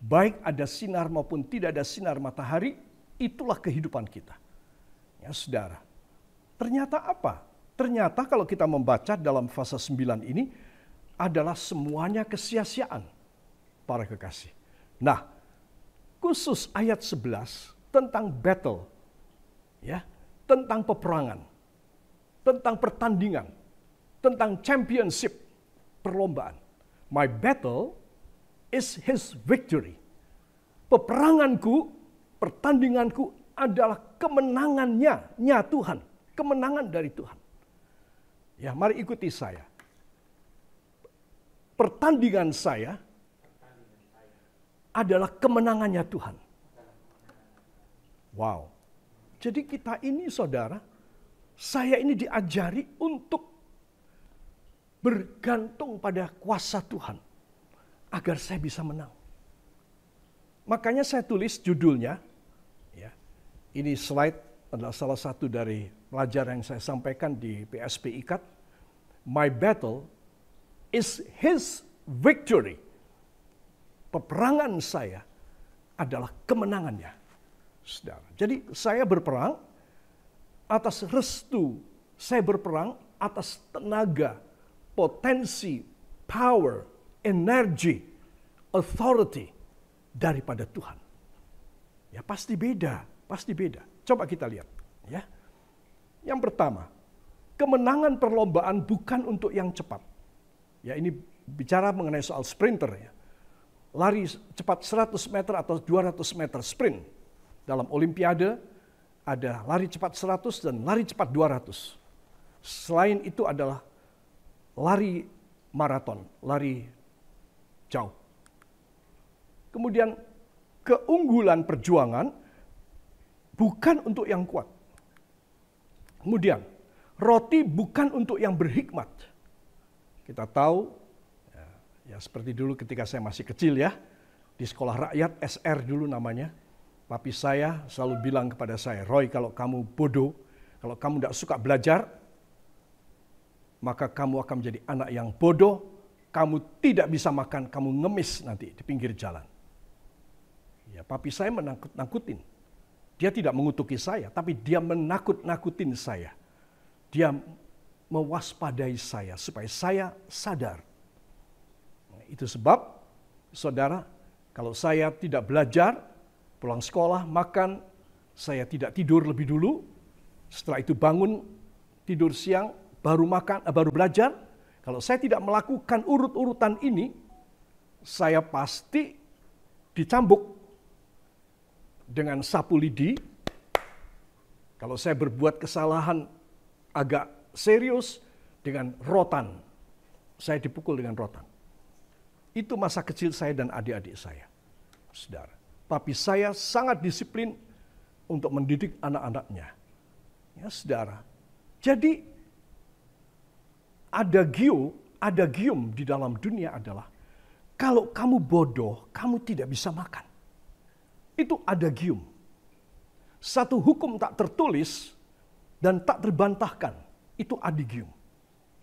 A: baik ada sinar maupun tidak ada sinar matahari, itulah kehidupan kita. Ya, saudara. Ternyata apa? Ternyata kalau kita membaca dalam fase 9 ini adalah semuanya kesia-siaan para kekasih. Nah, khusus ayat 11 tentang battle. Ya tentang peperangan, tentang pertandingan, tentang championship, perlombaan. My battle is his victory. Peperanganku, pertandinganku adalah kemenangannya, nya Tuhan, kemenangan dari Tuhan. Ya, mari ikuti saya. Pertandingan saya adalah kemenangannya Tuhan. Wow. Jadi kita ini saudara, saya ini diajari untuk bergantung pada kuasa Tuhan agar saya bisa menang. Makanya saya tulis judulnya, ya, ini slide adalah salah satu dari pelajaran yang saya sampaikan di PSP Ikat. My battle is his victory. Peperangan saya adalah kemenangannya. Saudara. Jadi saya berperang atas restu, saya berperang atas tenaga, potensi, power, energi, authority daripada Tuhan. Ya pasti beda, pasti beda. Coba kita lihat, ya. Yang pertama, kemenangan perlombaan bukan untuk yang cepat. Ya ini bicara mengenai soal sprinter ya. Lari cepat 100 meter atau 200 meter sprint dalam olimpiade ada lari cepat 100 dan lari cepat 200. Selain itu adalah lari maraton, lari jauh. Kemudian keunggulan perjuangan bukan untuk yang kuat. Kemudian roti bukan untuk yang berhikmat. Kita tahu ya, ya seperti dulu ketika saya masih kecil ya di sekolah rakyat SR dulu namanya Papi saya selalu bilang kepada saya, Roy kalau kamu bodoh, kalau kamu tidak suka belajar, maka kamu akan menjadi anak yang bodoh, kamu tidak bisa makan, kamu ngemis nanti di pinggir jalan. Ya, papi saya menakut-nakutin. Dia tidak mengutuki saya, tapi dia menakut-nakutin saya. Dia mewaspadai saya supaya saya sadar. Nah, itu sebab, saudara, kalau saya tidak belajar, pulang sekolah, makan, saya tidak tidur lebih dulu. Setelah itu bangun, tidur siang, baru makan, eh, baru belajar. Kalau saya tidak melakukan urut-urutan ini, saya pasti dicambuk dengan sapu lidi. Kalau saya berbuat kesalahan agak serius dengan rotan, saya dipukul dengan rotan. Itu masa kecil saya dan adik-adik saya, saudara tapi saya sangat disiplin untuk mendidik anak-anaknya. Ya, saudara. Jadi ada gio, ada gium di dalam dunia adalah kalau kamu bodoh, kamu tidak bisa makan. Itu ada gium. Satu hukum tak tertulis dan tak terbantahkan. Itu adigium,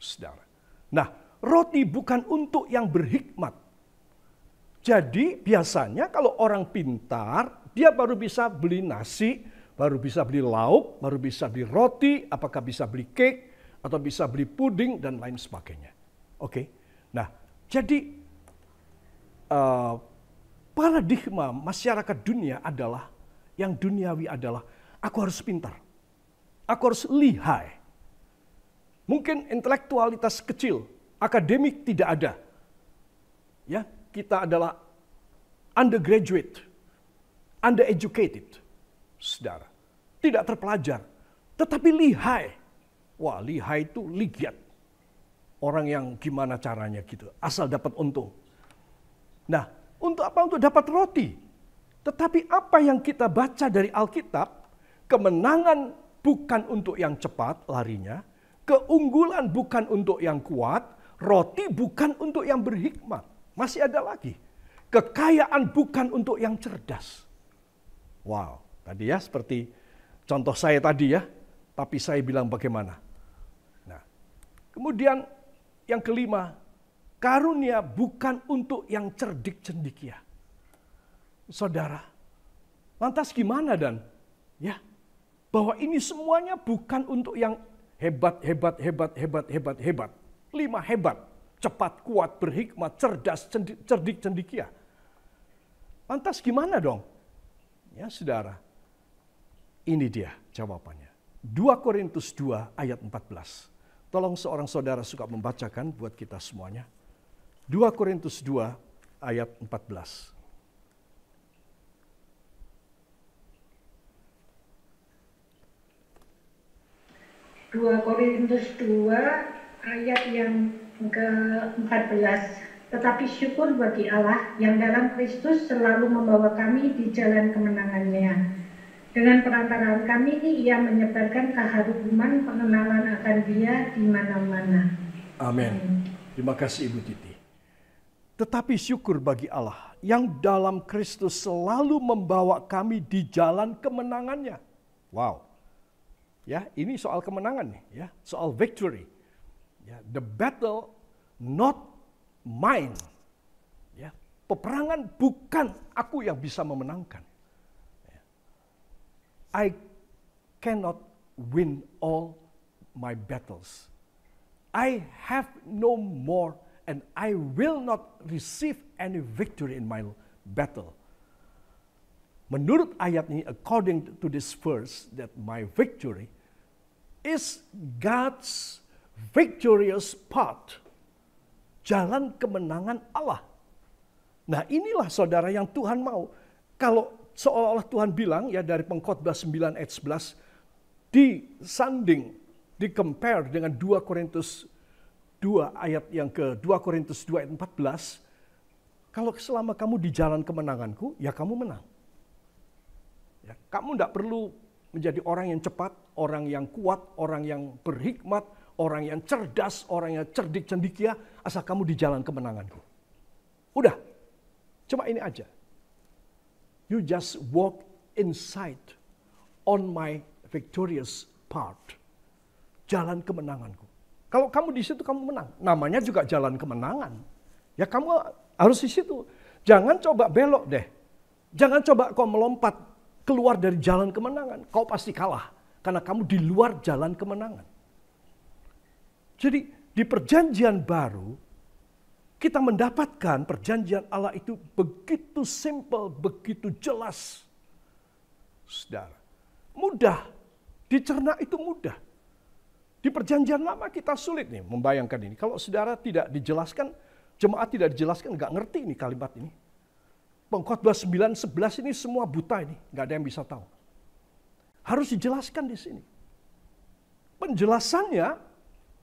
A: saudara. Nah, roti bukan untuk yang berhikmat, jadi biasanya kalau orang pintar, dia baru bisa beli nasi, baru bisa beli lauk, baru bisa beli roti, apakah bisa beli cake, atau bisa beli puding, dan lain sebagainya. Oke, nah jadi uh, paradigma masyarakat dunia adalah, yang duniawi adalah, aku harus pintar, aku harus lihai. Mungkin intelektualitas kecil, akademik tidak ada. Ya, kita adalah undergraduate, undereducated, saudara. Tidak terpelajar, tetapi lihai. Wah, lihai itu ligiat. Orang yang gimana caranya gitu, asal dapat untung. Nah, untuk apa? Untuk dapat roti. Tetapi apa yang kita baca dari Alkitab, kemenangan bukan untuk yang cepat larinya, keunggulan bukan untuk yang kuat, roti bukan untuk yang berhikmat masih ada lagi. Kekayaan bukan untuk yang cerdas. Wow, tadi ya seperti contoh saya tadi ya. Tapi saya bilang bagaimana? Nah, kemudian yang kelima, karunia bukan untuk yang cerdik-cendik ya. Saudara, lantas gimana dan? Ya, bahwa ini semuanya bukan untuk yang hebat, hebat, hebat, hebat, hebat, hebat. Lima hebat cepat, kuat, berhikmat, cerdas, cendik, cerdik, cendikia. Lantas gimana dong? Ya saudara, ini dia jawabannya. 2 Korintus 2 ayat 14. Tolong seorang saudara suka membacakan buat kita semuanya. 2 Korintus 2 ayat 14. Dua Korintus 2 ayat yang ke-14 tetapi syukur bagi Allah yang dalam Kristus selalu membawa kami di jalan kemenangannya. Dengan perantaraan kami ia menyebarkan keharuman pengenalan akan dia di mana-mana. Amin. Terima kasih Ibu Titi. Tetapi syukur bagi Allah yang dalam Kristus selalu membawa kami di jalan kemenangannya. Wow. Ya, ini soal kemenangan nih, ya, soal victory Ya, the battle not mine. Ya, peperangan bukan aku yang bisa memenangkan. Ya. I cannot win all my battles. I have no more and I will not receive any victory in my battle. Menurut ayat ini, according to this verse, that my victory is God's victorious path, jalan kemenangan Allah. Nah inilah saudara yang Tuhan mau. Kalau seolah-olah Tuhan bilang ya dari pengkhotbah 9 ayat 11, disanding, di compare dengan 2 Korintus 2 ayat yang ke 2 Korintus 2 ayat 14, kalau selama kamu di jalan kemenanganku, ya kamu menang. Ya, kamu tidak perlu menjadi orang yang cepat, orang yang kuat, orang yang berhikmat, orang yang cerdas, orang yang cerdik cendikia, asal kamu di jalan kemenanganku. Udah, cuma ini aja. You just walk inside on my victorious part. Jalan kemenanganku. Kalau kamu di situ kamu menang. Namanya juga jalan kemenangan. Ya kamu harus di situ. Jangan coba belok deh. Jangan coba kau melompat keluar dari jalan kemenangan. Kau pasti kalah. Karena kamu di luar jalan kemenangan. Jadi di perjanjian baru, kita mendapatkan perjanjian Allah itu begitu simple, begitu jelas. Saudara, mudah. Dicerna itu mudah. Di perjanjian lama kita sulit nih membayangkan ini. Kalau saudara tidak dijelaskan, jemaat tidak dijelaskan, nggak ngerti ini kalimat ini. Pengkhotbah 9, 11 ini semua buta ini, nggak ada yang bisa tahu. Harus dijelaskan di sini. Penjelasannya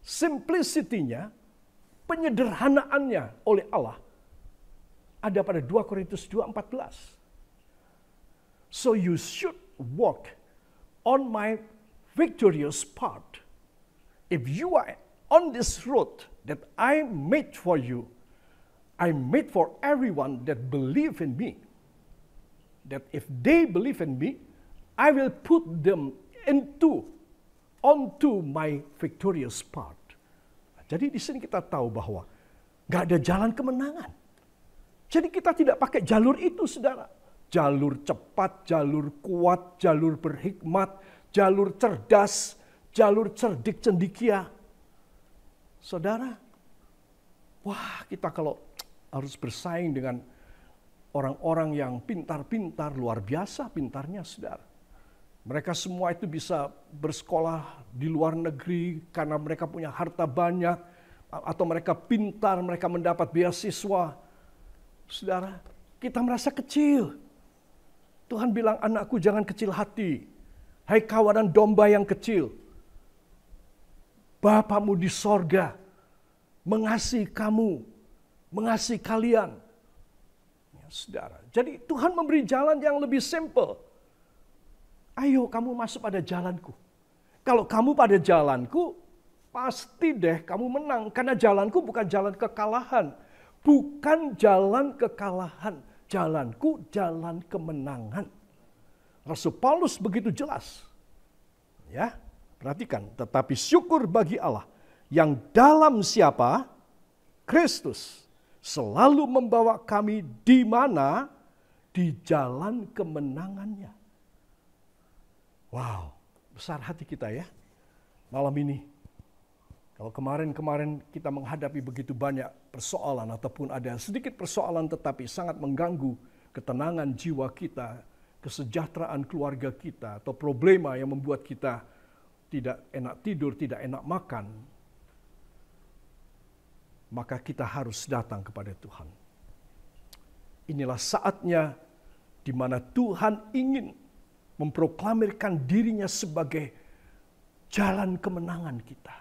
A: simplicity-nya, penyederhanaannya oleh Allah ada pada 2 Korintus 2:14. So you should walk on my victorious part. If you are on this road that I made for you, I made for everyone that believe in me. That if they believe in me, I will put them into onto my victorious part. Jadi di sini kita tahu bahwa gak ada jalan kemenangan. Jadi kita tidak pakai jalur itu, saudara. Jalur cepat, jalur kuat, jalur berhikmat, jalur cerdas, jalur cerdik cendikia. Saudara, wah kita kalau harus bersaing dengan orang-orang yang pintar-pintar, luar biasa pintarnya saudara. Mereka semua itu bisa bersekolah di luar negeri karena mereka punya harta banyak atau mereka pintar, mereka mendapat beasiswa. Saudara, kita merasa kecil. Tuhan bilang, "Anakku, jangan kecil hati. Hai kawanan domba yang kecil, Bapamu di sorga mengasihi kamu, mengasihi kalian." Ya, saudara, jadi Tuhan memberi jalan yang lebih simple Ayo kamu masuk pada jalanku. Kalau kamu pada jalanku, pasti deh kamu menang. Karena jalanku bukan jalan kekalahan. Bukan jalan kekalahan. Jalanku jalan kemenangan. Rasul Paulus begitu jelas. Ya, perhatikan. Tetapi syukur bagi Allah yang dalam siapa Kristus selalu membawa kami di mana di jalan kemenangannya. Wow, besar hati kita ya malam ini. Kalau kemarin-kemarin kita menghadapi begitu banyak persoalan ataupun ada sedikit persoalan tetapi sangat mengganggu ketenangan jiwa kita, kesejahteraan keluarga kita atau problema yang membuat kita tidak enak tidur, tidak enak makan, maka kita harus datang kepada Tuhan. Inilah saatnya di mana Tuhan ingin memproklamirkan dirinya sebagai jalan kemenangan kita.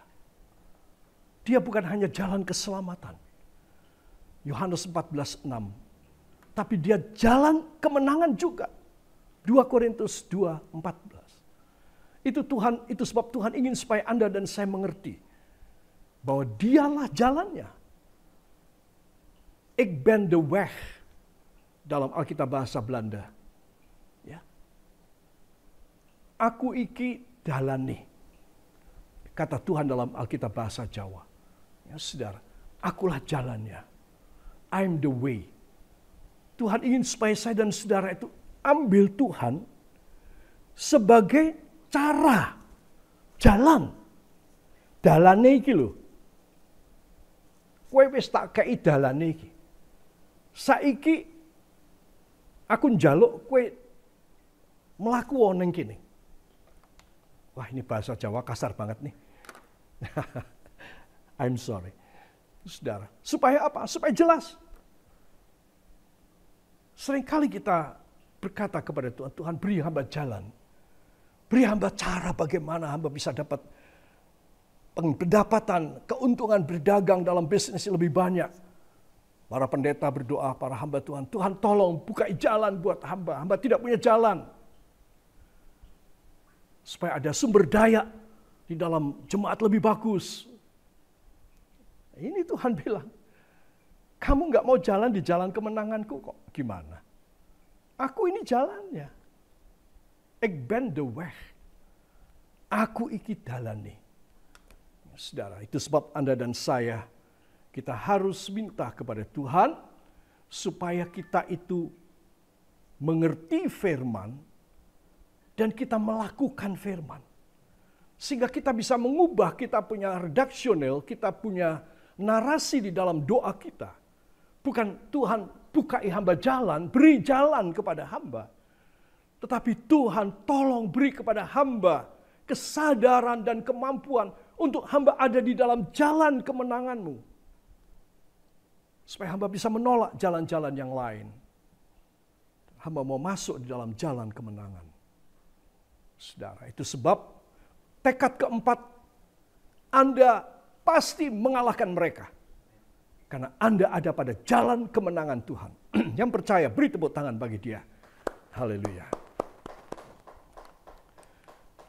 A: Dia bukan hanya jalan keselamatan. Yohanes 14:6. Tapi dia jalan kemenangan juga. 2 Korintus 2:14. Itu Tuhan, itu sebab Tuhan ingin supaya Anda dan saya mengerti bahwa dialah jalannya. Ik ben de weg dalam Alkitab bahasa Belanda Aku iki jalani, Kata Tuhan dalam Alkitab bahasa Jawa. Ya, saudara, akulah jalannya. I'm the way. Tuhan ingin supaya saya dan saudara itu ambil Tuhan sebagai cara jalan. Dalane iki lho. Kowe wis tak kei dalane iki. Saiki aku njaluk kowe mlaku ning kene. Wah ini bahasa Jawa kasar banget nih. I'm sorry. Saudara, supaya apa? Supaya jelas. Seringkali kita berkata kepada Tuhan, Tuhan beri hamba jalan. Beri hamba cara bagaimana hamba bisa dapat pendapatan, keuntungan berdagang dalam bisnis lebih banyak. Para pendeta berdoa, para hamba Tuhan, Tuhan tolong bukai jalan buat hamba. Hamba tidak punya jalan supaya ada sumber daya di dalam jemaat lebih bagus. Ini Tuhan bilang, kamu nggak mau jalan di jalan kemenanganku kok? Gimana? Aku ini jalannya. Ik ben de weg. Aku iki jalan nih. Saudara, itu sebab Anda dan saya, kita harus minta kepada Tuhan supaya kita itu mengerti firman, dan kita melakukan firman. Sehingga kita bisa mengubah kita punya redaksional, kita punya narasi di dalam doa kita. Bukan Tuhan bukai hamba jalan, beri jalan kepada hamba. Tetapi Tuhan tolong beri kepada hamba kesadaran dan kemampuan untuk hamba ada di dalam jalan kemenanganmu. Supaya hamba bisa menolak jalan-jalan yang lain. Hamba mau masuk di dalam jalan kemenangan. Saudara, itu sebab tekad keempat Anda pasti mengalahkan mereka. Karena Anda ada pada jalan kemenangan Tuhan. Yang percaya, beri tepuk tangan bagi dia. Haleluya.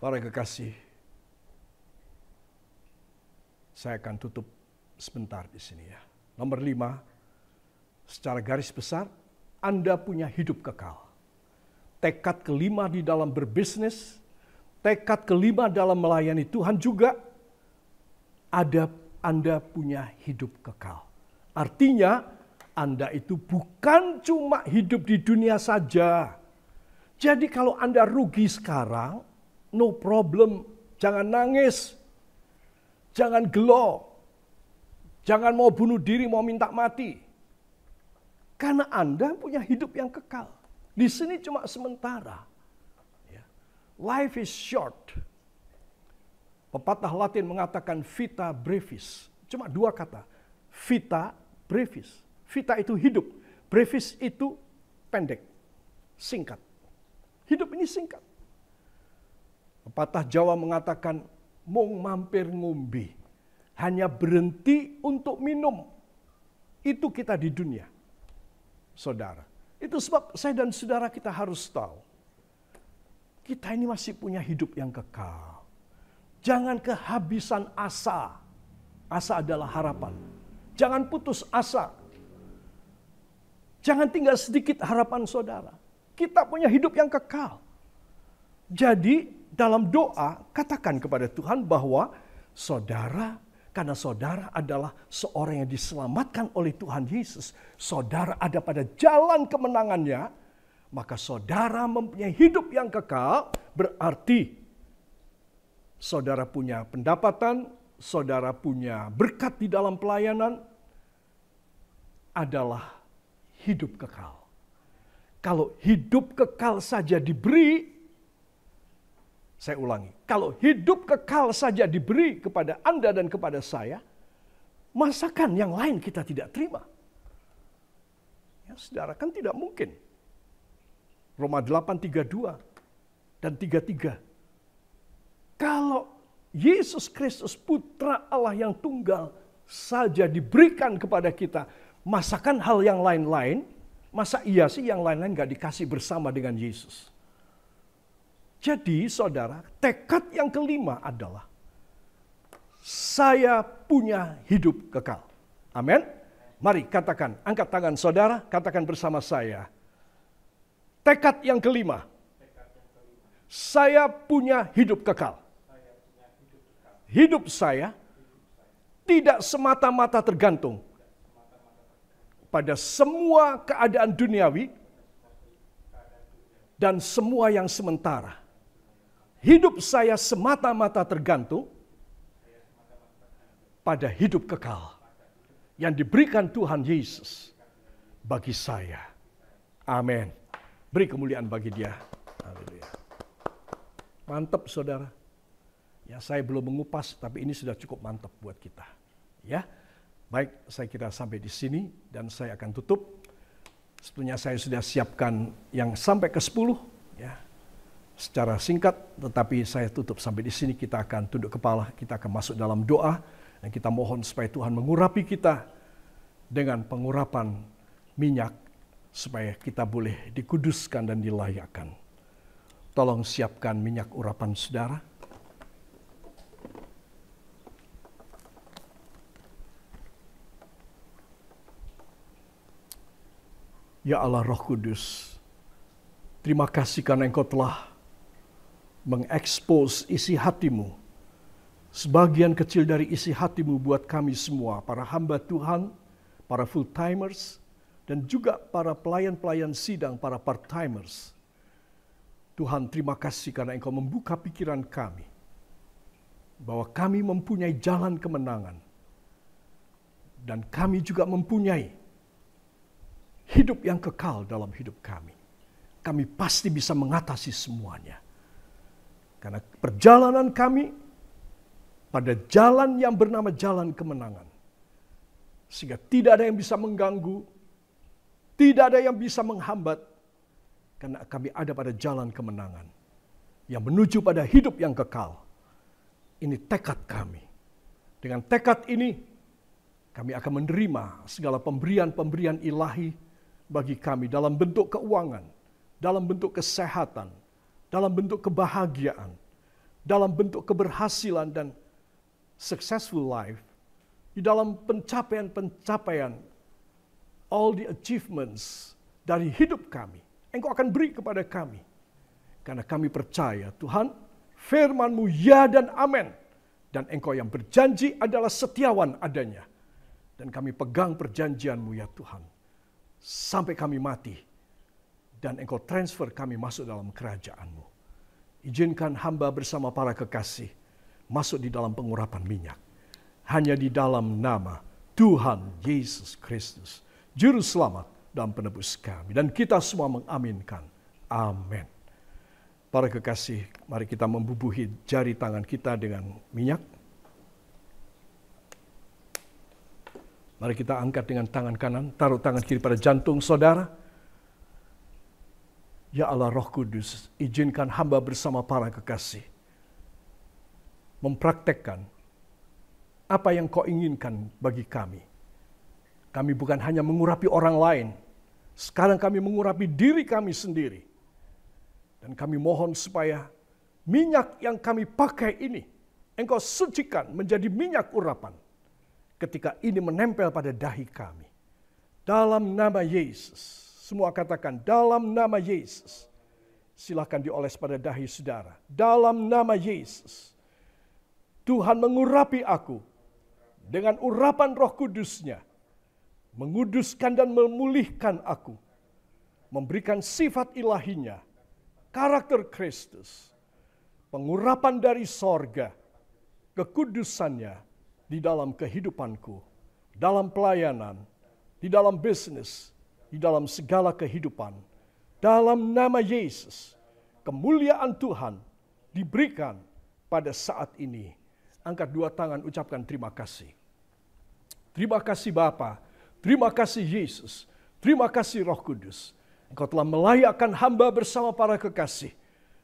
A: Para kekasih, saya akan tutup sebentar di sini ya. Nomor lima, secara garis besar, Anda punya hidup kekal. Tekad kelima di dalam berbisnis tekad kelima dalam melayani Tuhan juga ada Anda punya hidup kekal. Artinya Anda itu bukan cuma hidup di dunia saja. Jadi kalau Anda rugi sekarang, no problem, jangan nangis. Jangan gelo. Jangan mau bunuh diri, mau minta mati. Karena Anda punya hidup yang kekal. Di sini cuma sementara. Life is short. Pepatah Latin mengatakan vita brevis. Cuma dua kata. Vita brevis. Vita itu hidup. Brevis itu pendek. Singkat. Hidup ini singkat. Pepatah Jawa mengatakan mung mampir ngumbi, Hanya berhenti untuk minum. Itu kita di dunia. Saudara. Itu sebab saya dan saudara kita harus tahu kita ini masih punya hidup yang kekal. Jangan kehabisan asa. Asa adalah harapan. Jangan putus asa. Jangan tinggal sedikit harapan saudara. Kita punya hidup yang kekal. Jadi dalam doa katakan kepada Tuhan bahwa saudara karena saudara adalah seorang yang diselamatkan oleh Tuhan Yesus. Saudara ada pada jalan kemenangannya maka saudara mempunyai hidup yang kekal berarti saudara punya pendapatan, saudara punya berkat di dalam pelayanan adalah hidup kekal. Kalau hidup kekal saja diberi, saya ulangi, kalau hidup kekal saja diberi kepada Anda dan kepada saya, masakan yang lain kita tidak terima? Ya, saudara, kan tidak mungkin Roma 8, 32 dan 33. Kalau Yesus Kristus putra Allah yang tunggal saja diberikan kepada kita, masakan hal yang lain-lain, masa iya sih yang lain-lain gak dikasih bersama dengan Yesus? Jadi saudara, tekad yang kelima adalah saya punya hidup kekal. Amin. Mari katakan, angkat tangan saudara, katakan bersama saya. Tekad yang kelima, saya punya hidup kekal. Hidup saya tidak semata-mata tergantung pada semua keadaan duniawi dan semua yang sementara. Hidup saya semata-mata tergantung pada hidup kekal yang diberikan Tuhan Yesus bagi saya. Amin. Beri kemuliaan bagi dia. Haleluya. Mantap saudara. Ya saya belum mengupas tapi ini sudah cukup mantap buat kita. Ya. Baik, saya kira sampai di sini dan saya akan tutup. Sebetulnya saya sudah siapkan yang sampai ke 10 ya. Secara singkat tetapi saya tutup sampai di sini kita akan tunduk kepala, kita akan masuk dalam doa dan kita mohon supaya Tuhan mengurapi kita dengan pengurapan minyak supaya kita boleh dikuduskan dan dilayakkan. Tolong siapkan minyak urapan saudara. Ya Allah Roh Kudus, terima kasih karena Engkau telah mengekspos isi hatimu. Sebagian kecil dari isi hatimu buat kami semua, para hamba Tuhan, para full-timers, dan juga para pelayan-pelayan sidang, para part-timers. Tuhan, terima kasih karena Engkau membuka pikiran kami bahwa kami mempunyai jalan kemenangan dan kami juga mempunyai hidup yang kekal dalam hidup kami. Kami pasti bisa mengatasi semuanya. Karena perjalanan kami pada jalan yang bernama jalan kemenangan. Sehingga tidak ada yang bisa mengganggu, tidak ada yang bisa menghambat karena kami ada pada jalan kemenangan yang menuju pada hidup yang kekal. Ini tekad kami. Dengan tekad ini kami akan menerima segala pemberian-pemberian ilahi bagi kami dalam bentuk keuangan, dalam bentuk kesehatan, dalam bentuk kebahagiaan, dalam bentuk keberhasilan dan successful life, di dalam pencapaian-pencapaian all the achievements dari hidup kami. Engkau akan beri kepada kami. Karena kami percaya Tuhan firmanmu ya dan amin. Dan engkau yang berjanji adalah setiawan adanya. Dan kami pegang perjanjianmu ya Tuhan. Sampai kami mati. Dan engkau transfer kami masuk dalam kerajaanmu. Izinkan hamba bersama para kekasih masuk di dalam pengurapan minyak hanya di dalam nama Tuhan Yesus Kristus juru selamat dan penebus kami. Dan kita semua mengaminkan. Amin. Para kekasih, mari kita membubuhi jari tangan kita dengan minyak. Mari kita angkat dengan tangan kanan, taruh tangan kiri pada jantung saudara. Ya Allah Roh Kudus, izinkan hamba bersama para kekasih mempraktekkan apa yang kau inginkan bagi kami kami bukan hanya mengurapi orang lain, sekarang kami mengurapi diri kami sendiri. Dan kami mohon supaya minyak yang kami pakai ini, engkau sucikan menjadi minyak urapan. Ketika ini menempel pada dahi kami. Dalam nama Yesus. Semua katakan, dalam nama Yesus. Silahkan dioles pada dahi saudara. Dalam nama Yesus. Tuhan mengurapi aku dengan urapan roh kudusnya menguduskan dan memulihkan aku, memberikan sifat ilahinya, karakter Kristus, pengurapan dari sorga, kekudusannya di dalam kehidupanku, dalam pelayanan, di dalam bisnis, di dalam segala kehidupan. Dalam nama Yesus, kemuliaan Tuhan diberikan pada saat ini. Angkat dua tangan, ucapkan terima kasih. Terima kasih Bapak Terima kasih Yesus. Terima kasih Roh Kudus. Engkau telah melayakkan hamba bersama para kekasih.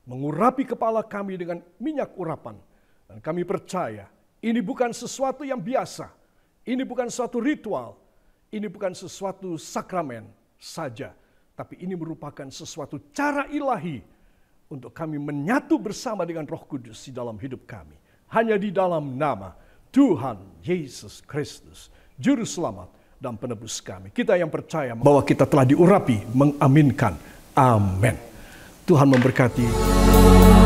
A: Mengurapi kepala kami dengan minyak urapan. Dan kami percaya ini bukan sesuatu yang biasa. Ini bukan suatu ritual. Ini bukan sesuatu sakramen saja. Tapi ini merupakan sesuatu cara ilahi untuk kami menyatu bersama dengan roh kudus di dalam hidup kami. Hanya di dalam nama Tuhan Yesus Kristus. Juru selamat dan penebus kami. Kita yang percaya bahwa kita telah diurapi, mengaminkan. Amin. Tuhan memberkati.